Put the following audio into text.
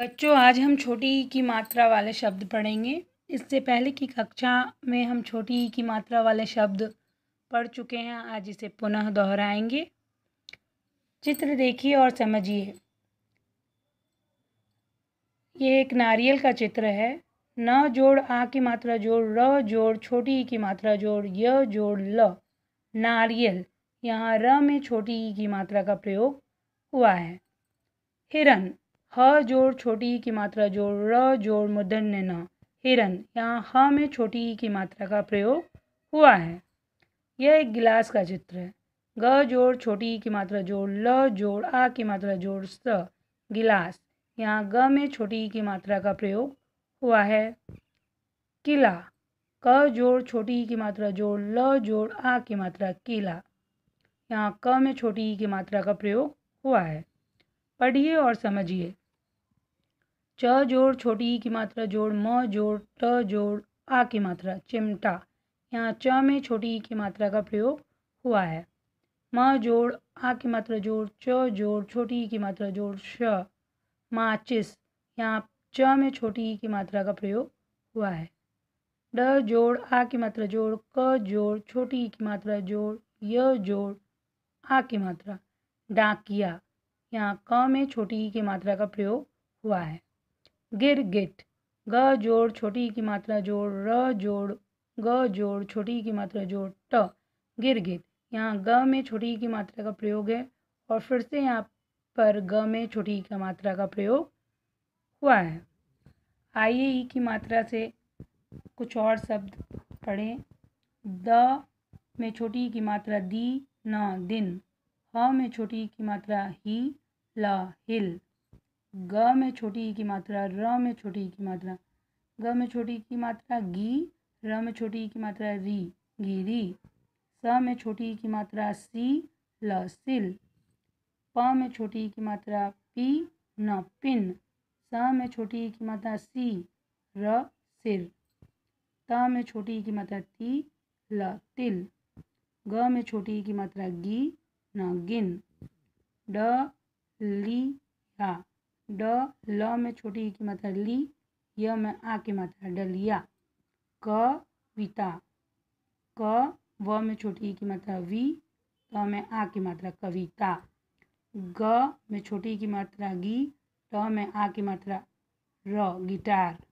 बच्चों आज हम छोटी ई की मात्रा वाले शब्द पढ़ेंगे इससे पहले की कक्षा में हम छोटी ई की मात्रा वाले शब्द पढ़ चुके हैं आज इसे पुनः दोहराएंगे चित्र देखिए और समझिए ये एक नारियल का चित्र है न जोड़ आ की मात्रा जोड़ र जोड़ छोटी ई की मात्रा जोड़ य जोड़ ल नारियल यहाँ र में छोटी ई की मात्रा का प्रयोग हुआ है हिरन ह जोड़ छोटी की मात्रा जोड़ र जोड़ मुदन्य न हिरन यहाँ ह में छोटी की मात्रा का प्रयोग हुआ है यह एक गिलास का चित्र है ग जोड़ छोटी की मात्रा जोड़ ल जोड़ आ की मात्रा जोड़ स गिलास यहाँ ग में छोटी की मात्रा का प्रयोग हुआ है किला क जोड़ छोटी की मात्रा जोड़ ल जोड़ आ की मात्रा किला यहाँ क में छोटी की मात्रा का प्रयोग हुआ है पढ़िए और समझिए च जोड़ छोटी की मात्रा जोड़ म जोड़ ट जोड़ आ की मात्रा चिमटा यहाँ च में छोटी की मात्रा का प्रयोग हुआ है म जोड़ आ की मात्रा जोड़ च जोड़ छोटी की मात्रा जोड़ श माचिस यहाँ च में छोटी की मात्रा का प्रयोग हुआ है ड जोड़ आ की मात्रा जोड़ क जोड़ छोटी की मात्रा जोड़ य जोड़ आ की मात्रा डाकिया यहाँ क में छोटी की मात्रा का प्रयोग हुआ है गिर गिट ग जोड़ छोटी की मात्रा जोड़ र जोड़ ग जोड़ छोटी की मात्रा जोड़ ट गिर गिट यहाँ ग में छोटी की मात्रा का प्रयोग है और फिर से यहाँ पर ग में छोटी की मात्रा का प्रयोग हुआ है आइए ई की मात्रा से कुछ और शब्द पढ़ें द में छोटी की मात्रा दी न दिन ह में छोटी की मात्रा ही ल हिल ग में छोटी ई की मात्रा र में छोटी ई की मात्रा ग में छोटी ई की मात्रा गी र में छोटी ई की मात्रा री गिरी स में छोटी ई की मात्रा सी ल सिल प में छोटी ई की मात्रा पी न पिन स में छोटी ई की मात्रा सी र सिर त में छोटी ई की मात्रा ती ल तिल ग में छोटी ई की मात्रा गी न गिन ड ली या ड ल में छोटी की मात्रा ली य में आ की मात्रा डलिया क विता क व में छोटी की मात्रा वी त में आ की मात्रा कविता ग में छोटी की मात्रा गी ट में आ की मात्रा र गिटार